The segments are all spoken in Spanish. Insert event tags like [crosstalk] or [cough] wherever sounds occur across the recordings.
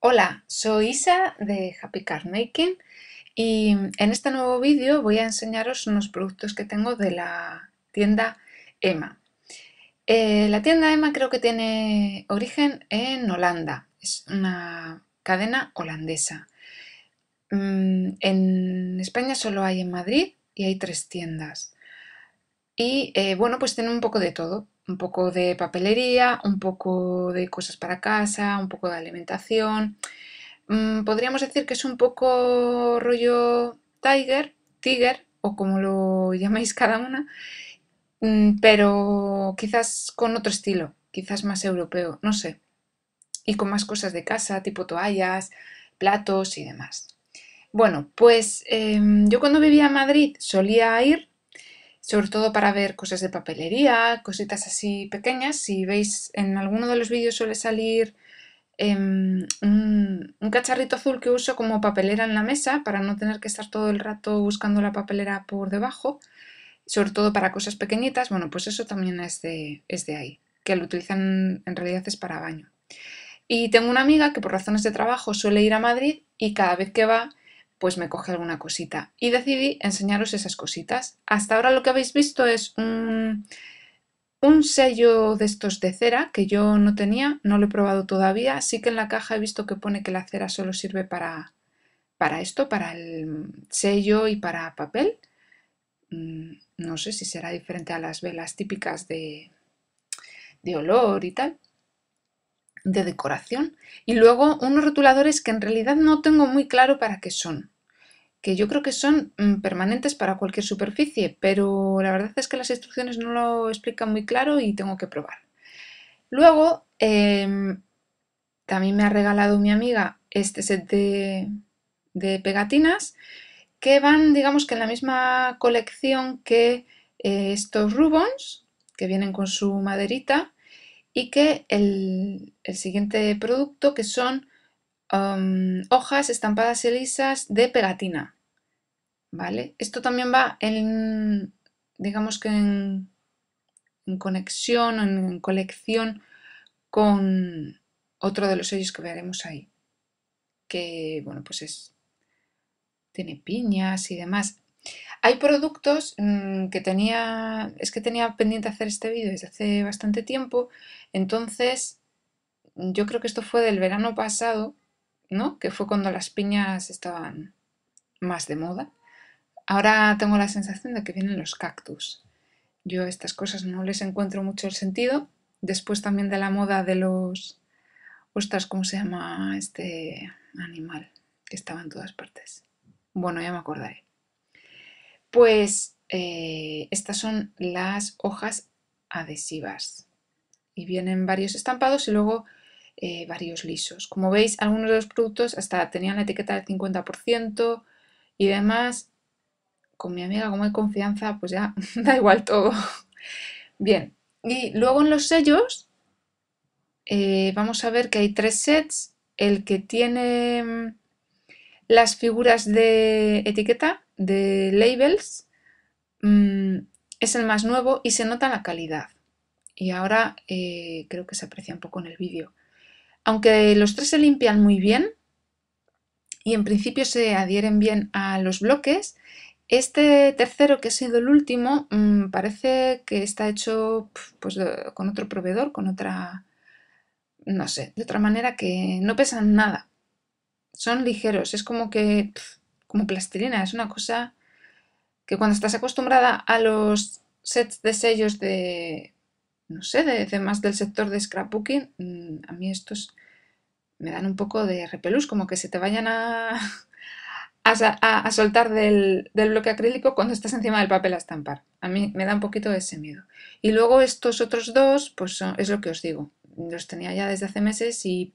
Hola, soy Isa de Happy Card Making y en este nuevo vídeo voy a enseñaros unos productos que tengo de la tienda Emma. Eh, la tienda EMA creo que tiene origen en Holanda, es una cadena holandesa. Mm, en España solo hay en Madrid y hay tres tiendas. Y eh, bueno, pues tiene un poco de todo un poco de papelería, un poco de cosas para casa, un poco de alimentación. Mm, podríamos decir que es un poco rollo Tiger, Tiger o como lo [laughs] llamáis cada una, mm, pero quizás con otro estilo, quizás más europeo, no sé. Y con más cosas de casa, tipo toallas, platos y demás. Bueno, pues em, yo cuando vivía en Madrid solía ir sobre todo para ver cosas de papelería, cositas así pequeñas. Si veis, en alguno de los vídeos suele salir em, un, cacharrito azul que uso como papelera en la mesa para no tener que estar todo el rato buscando la papelera por debajo, sobre todo para cosas pequeñitas. Bueno, pues eso también es de ahí, que lo utilizan en realidad es para baño. Y tengo una amiga que por razones de trabajo suele ir a Madrid y cada vez que va pues me coge alguna cosita. Y decidí enseñaros esas cositas. Hasta ahora lo que habéis visto es un, un sello de estos de cera que yo no tenía, no lo he probado todavía. Sí que en la caja he visto que pone que la cera solo sirve para, para esto, para el sello y para papel. Mm, no sé si será diferente a las velas típicas de, de olor y tal de decoración y luego unos rotuladores que en realidad no tengo muy claro para qué son que yo creo que son mm, permanentes para cualquier superficie, pero la verdad es que las instrucciones no lo explican muy claro y tengo que probar. Luego, em, también me ha regalado mi amiga este set de, pegatinas que van, digamos que en la misma colección que eh, estos rubons, que vienen con su maderita, y que el, siguiente producto que son um, hojas estampadas y lisas de pegatina. ¿Vale? Esto también va en, digamos que en, conexión, en colección con otro de los sellos que veremos ahí. Que, bueno, pues es tiene piñas y demás. Hay productos mm, que tenía, es que tenía pendiente hacer este vídeo desde hace bastante tiempo, entonces yo creo que esto fue del verano pasado, ¿no? Que fue cuando las piñas estaban más de moda. Ahora tengo la sensación de que vienen los cactus. Yo a estas cosas no les encuentro mucho el sentido. Después también de la moda de los... Ostras, ¿cómo se llama este animal? Que estaba en todas partes. Bueno, ya me acordaré. Pues eh, estas son las hojas adhesivas y vienen varios estampados y luego eh, varios lisos. Como veis, algunos de los productos hasta tenían la etiqueta del 50% y demás. Con mi amiga, como hay confianza, pues ya [laughs] da igual todo. Bien, y luego en los sellos eh, vamos a ver que hay tres sets. El que tiene mm, las figuras de etiqueta, de labels mm, es el más nuevo y se nota la calidad. Y ahora eh, creo que se aprecia un poco en el vídeo. Aunque los tres se limpian muy bien y en principio se adhieren bien a los bloques, este tercero que ha sido el último mm, parece que está hecho pues, con otro proveedor, con otra, no sé, de otra manera que no pesan nada. Son ligeros, es como que como plastilina. Es una cosa que cuando estás acostumbrada a los sets de sellos de, no sé, de, más del sector de scrapbooking, mm, a mí estos me dan un poco de repelús, como que se te vayan a, [laughs] a, soltar del, bloque acrílico cuando estás encima del papel a estampar. A mí me da un poquito ese miedo. Y luego estos otros dos, pues es lo que os digo, los tenía ya desde hace meses y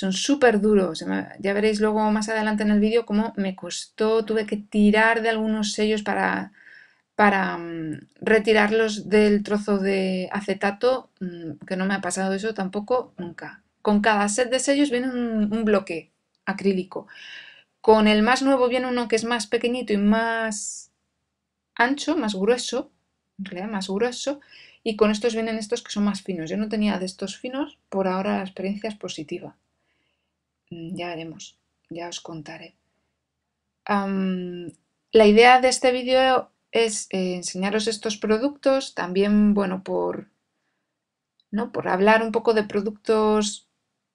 son súper duros. Ya veréis luego más adelante en el vídeo cómo me costó. Tuve que tirar de algunos sellos para, para mm, retirarlos del trozo de acetato, mm, que no me ha pasado eso tampoco nunca. Con cada set de sellos viene un, bloque acrílico. Con el más nuevo viene uno que es más pequeñito y más ancho, más grueso, más grueso, y con estos vienen estos que son más finos. Yo no tenía de estos finos, por ahora la experiencia es positiva. Mm, ya veremos, ya os contaré. la idea de este vídeo es eh, enseñaros estos productos, también, bueno, por, ¿no? por hablar un poco de productos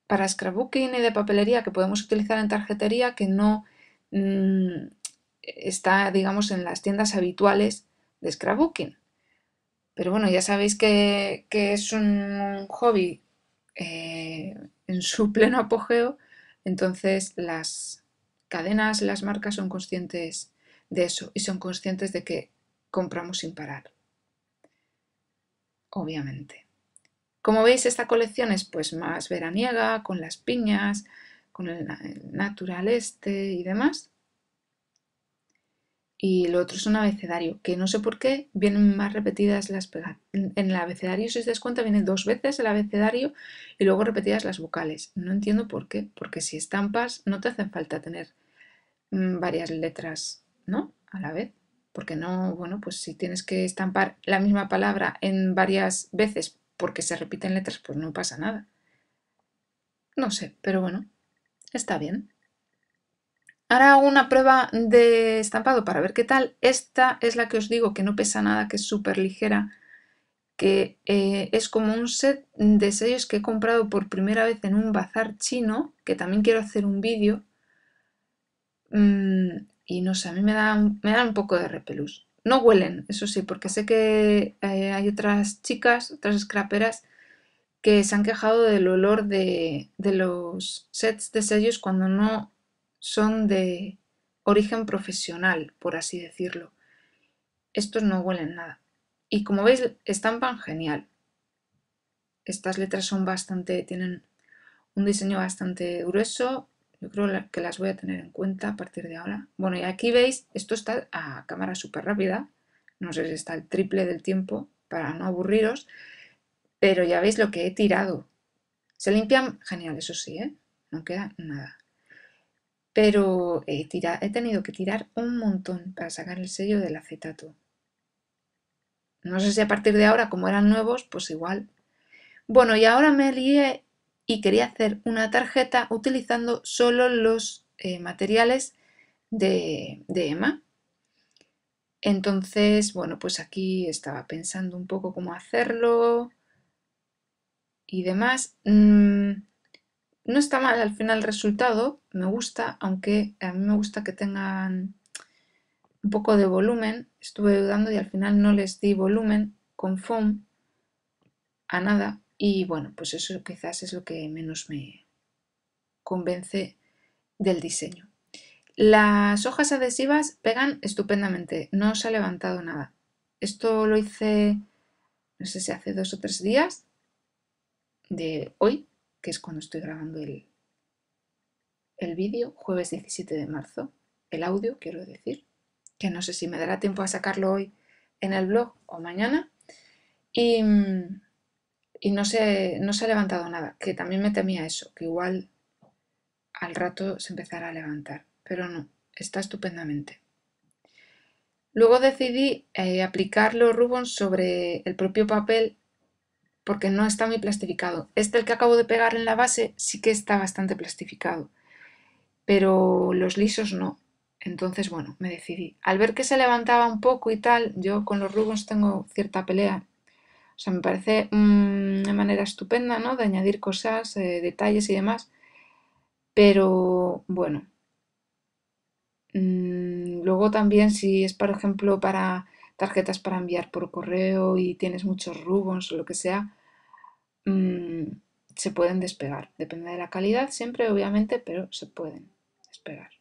para scrapbooking y de papelería que podemos utilizar en tarjetería que no mm, está, digamos, en las tiendas habituales de scrapbooking. Pero bueno, ya sabéis que, es un hobby eh, en su [laughs] pleno apogeo entonces las cadenas, las marcas son conscientes de eso y son conscientes de que compramos sin parar. Obviamente. Como veis, esta colección es pues más veraniega, con las piñas, con el natural este y demás y lo otro es un abecedario, que no sé por qué vienen más repetidas las pegadas. En el abecedario, si os das cuenta, viene dos veces el abecedario y luego repetidas las vocales. No entiendo por qué, porque si estampas no te hacen falta tener mm, varias letras, ¿no? A la vez. Porque no, bueno, pues si tienes que estampar la misma palabra en varias veces porque se repiten letras, pues no pasa nada. No sé, pero bueno, está bien. Ahora hago una prueba de estampado para ver qué tal. Esta es la que os digo que no pesa nada, que es súper ligera, que eh, es como un set de sellos que he comprado por primera vez en un bazar chino, que también quiero hacer un vídeo. Mm, y no sé, a mí me dan me un poco de repelús. No huelen, eso sí, porque sé que eh, hay otras chicas, otras scraperas, que se han quejado del olor de, de los sets de sellos cuando no son de origen profesional, por así decirlo. Estos no huelen nada. Y como veis, estampan genial. Estas letras son bastante, tienen un diseño bastante grueso. Yo creo que las voy a tener en cuenta a partir de ahora. Bueno, y aquí veis, esto está a cámara súper rápida. No sé si está el triple del tiempo para no aburriros. Pero ya veis lo que he tirado. Se limpian genial, eso sí, ¿eh? No queda nada pero he, tenido que tirar un montón para sacar el sello del acetato. No sé si a partir de ahora, como eran nuevos, pues igual. Bueno, y ahora me lié y quería hacer una tarjeta utilizando solo los eh, materiales de, de Entonces, bueno, pues aquí estaba pensando un poco cómo hacerlo y demás. Mm, no está mal al final el resultado, me gusta, aunque a mí me gusta que tengan un poco de volumen. Estuve dudando y al final no les di volumen con foam a nada. Y bueno, pues eso quizás es lo que menos me convence del diseño. Las hojas adhesivas pegan estupendamente, no se ha levantado nada. Esto lo hice, no sé si hace dos o tres días de hoy, que es cuando estoy grabando el, el vídeo, jueves 17 de marzo, el audio quiero decir, que no sé si me dará tiempo a sacarlo hoy en el blog o mañana. Y, y no, se, no se ha levantado nada, que también me temía eso, que igual al rato se empezará a levantar, pero no, está estupendamente. Luego decidí eh, aplicar los rubons sobre el propio papel porque no está muy plastificado. Este el que acabo de pegar en la base sí que está bastante plastificado, pero los lisos no. Entonces, bueno, me decidí. Al ver que se levantaba un poco y tal, yo con los rubos tengo cierta pelea. O sea, me parece mm, una manera estupenda, ¿no? De añadir cosas, eh, detalles y demás. Pero, bueno. Mm, luego también si es, por ejemplo, para tarjetas para enviar por correo y tienes muchos rubos o lo que sea, mm, se pueden despegar. Depende de la calidad siempre, obviamente, pero se pueden despegar.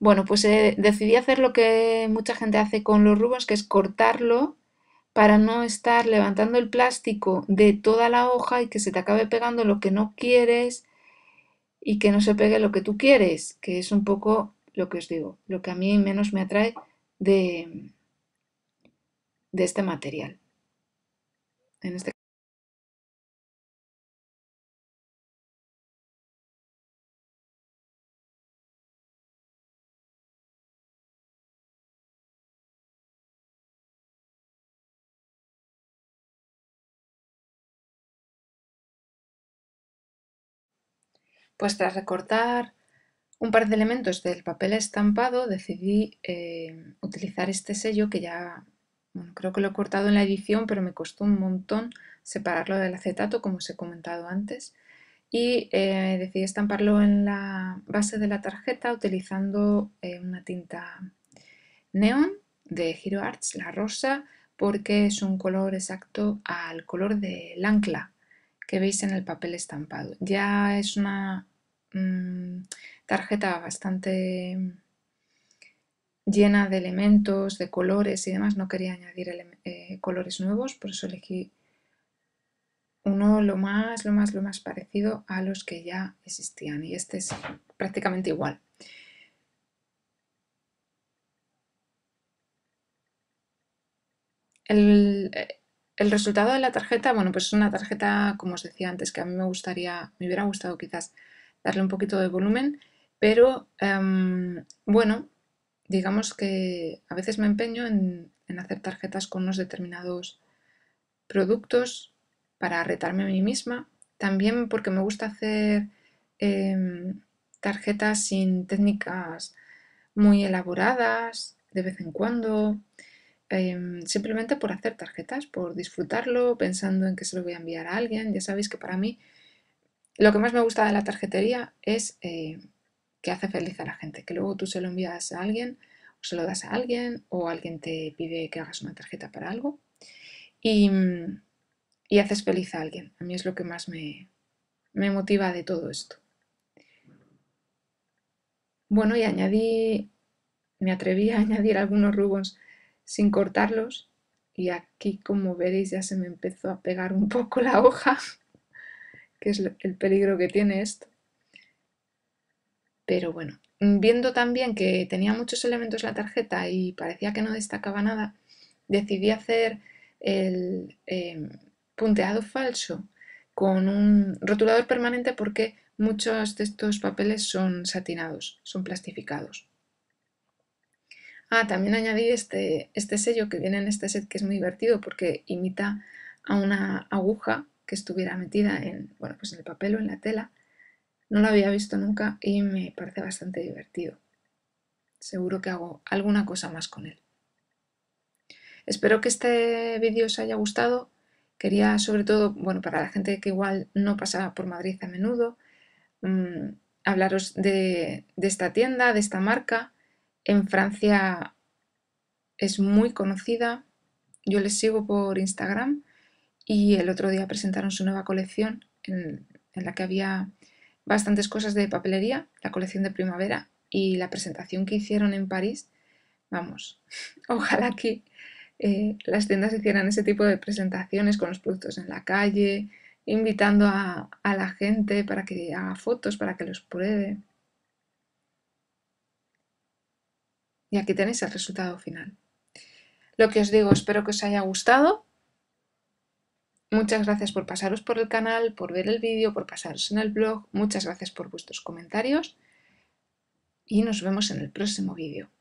Bueno, pues eh, decidí hacer lo que mucha gente hace con los rubos, que es cortarlo para no estar levantando el plástico de toda la hoja y que se te acabe pegando lo que no quieres y que no se pegue lo que tú quieres, que es un poco lo que os digo, lo que a mí menos me atrae de, de este material. En este Pues tras recortar un par de elementos del papel estampado decidí eh, utilizar este sello que ya creo que lo he cortado en la edición, pero me costó un montón separarlo del acetato, como os he comentado antes. Y eh, decidí estamparlo en la base de la tarjeta utilizando eh, una tinta neon de Hero Arts, la rosa, porque es un color exacto al color del ancla que veis en el papel estampado. Ya es una mm, tarjeta bastante llena de elementos, de colores y demás. No quería añadir eh, colores nuevos, por eso elegí uno lo más, lo más, lo más parecido a los que ya existían. Y este es prácticamente igual. Eh, el, resultado de la tarjeta, bueno, pues es una tarjeta, como os decía antes, que a mí me gustaría, me hubiera gustado quizás darle un poquito de volumen, pero em, bueno, digamos que a veces me empeño en, hacer tarjetas con unos determinados productos para retarme a mí misma. También porque me gusta hacer em, tarjetas sin técnicas muy elaboradas de vez en cuando. Em, simplemente por hacer tarjetas, por disfrutarlo, pensando en que se lo voy a enviar a alguien. Ya sabéis que para mí lo que más me gusta de la tarjetería es eh, que hace feliz a la gente, que luego tú se lo envías a alguien, o se lo das a alguien, o alguien te pide que hagas una tarjeta para algo, y, mm, haces feliz a alguien. A mí es lo que más me, me motiva de todo esto. Bueno, y añadí, me atreví a [laughs] añadir algunos rubos sin cortarlos, y aquí como veréis ya se me empezó a pegar un poco la hoja, [laughs] que es el peligro que tiene esto. Pero bueno, mm, viendo también que tenía muchos elementos la tarjeta y parecía que no destacaba nada, decidí hacer el em, punteado falso con un rotulador permanente porque muchos de estos papeles son satinados, son plastificados. Ah, también añadí este, este sello que viene en este set que es muy divertido porque imita a una aguja que estuviera metida en, pues en el papel o en la tela no lo había visto nunca y me parece bastante divertido. Seguro que hago alguna cosa más con él. Espero que este vídeo os haya gustado. Quería sobre todo, bueno, para la gente que igual no pasa por Madrid a menudo, mm, hablaros de, esta tienda, de esta marca. En Francia es muy conocida. Yo les sigo por Instagram y el otro día presentaron su nueva colección en la que había bastantes cosas de papelería, la colección de primavera y la presentación que hicieron en París. Vamos, [laughs] ojalá que eh, las tiendas hicieran ese tipo de presentaciones con los productos en la calle, invitando a, a la gente para que haga fotos, para que los pruebe. Y aquí tenéis el resultado final. Lo que os digo, espero que os haya gustado. Muchas gracias por pasaros por el canal, por ver el vídeo, por pasaros en el blog. Muchas gracias por vuestros comentarios y nos vemos en el próximo vídeo.